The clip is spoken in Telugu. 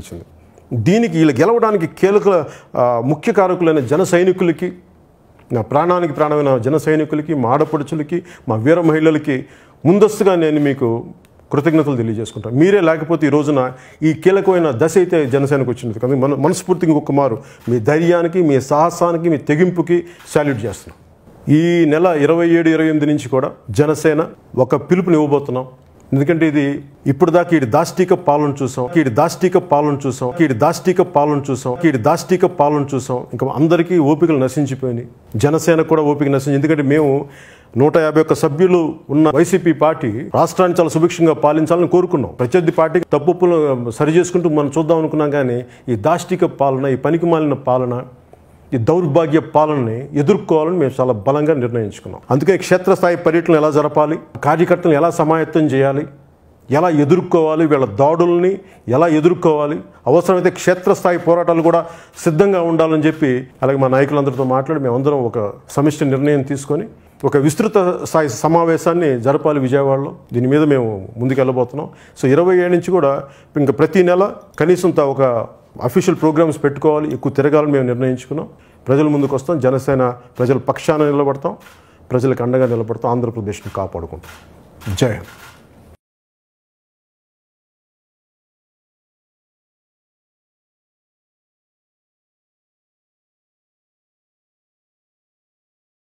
ఇచ్చింది దీనికి వీళ్ళు గెలవడానికి కీలక ముఖ్య కారకులైన జన సైనికులకి నా ప్రాణానికి ప్రాణమైన జన సైనికులకి మా ఆడపడుచులకి మా వీర మహిళలకి ముందస్తుగా నేను మీకు కృతజ్ఞతలు తెలియజేసుకుంటాను మీరే లేకపోతే ఈ రోజున ఈ కీలకమైన దశ అయితే జనసేనకు వచ్చింది కానీ మన మనస్ఫూర్తికి ఒక్క మారు మీ ధైర్యానికి మీ సాహసానికి మీ తెగింపుకి సాల్యూట్ చేస్తున్నాం ఈ నెల ఇరవై ఏడు ఇరవై ఎనిమిది నుంచి కూడా జనసేన ఒక పిలుపుని ఇవ్వబోతున్నాం ఎందుకంటే ఇది ఇప్పుడు దాకా ఈడి దాష్టిక పాలన చూసాం ఈడి దాష్టిక పాలన చూసాం ఈడి దాష్టిక పాలన చూసాం ఈడి దాష్టిక పాలన చూసాం ఇంకా అందరికీ ఓపికలు నశించిపోయినాయి జనసేన కూడా ఓపిక నశించింది ఎందుకంటే మేము నూట యాభై ఒక్క సభ్యులు ఉన్న వైసీపీ పార్టీ రాష్ట్రాన్ని చాలా సుభిక్షంగా పాలించాలని కోరుకున్నాం ప్రత్యర్థి పార్టీకి తప్పులు సరి చేసుకుంటూ మనం చూద్దాం అనుకున్నాం కానీ ఈ దాష్టిక పాలన ఈ మాలిన పాలన ఈ దౌర్భాగ్య పాలనని ఎదుర్కోవాలని మేము చాలా బలంగా నిర్ణయించుకున్నాం అందుకే క్షేత్రస్థాయి పర్యటనలు ఎలా జరపాలి కార్యకర్తలను ఎలా సమాయత్తం చేయాలి ఎలా ఎదుర్కోవాలి వీళ్ళ దాడుల్ని ఎలా ఎదుర్కోవాలి అవసరమైతే క్షేత్రస్థాయి పోరాటాలు కూడా సిద్ధంగా ఉండాలని చెప్పి అలాగే మా నాయకులందరితో మాట్లాడి మేమందరం ఒక సమిష్టి నిర్ణయం తీసుకొని ఒక విస్తృత స్థాయి సమావేశాన్ని జరపాలి విజయవాడలో దీని మీద మేము ముందుకు వెళ్ళబోతున్నాం సో ఇరవై ఏడు నుంచి కూడా ఇంకా ప్రతి నెల కనీసం ఒక అఫీషియల్ ప్రోగ్రామ్స్ పెట్టుకోవాలి ఎక్కువ తిరగాలని మేము నిర్ణయించుకున్నాం ప్రజల ముందుకు వస్తాం జనసేన ప్రజల పక్షాన నిలబడతాం ప్రజలకు అండగా నిలబడతాం ఆంధ్రప్రదేశ్ని కాపాడుకుంటాం జై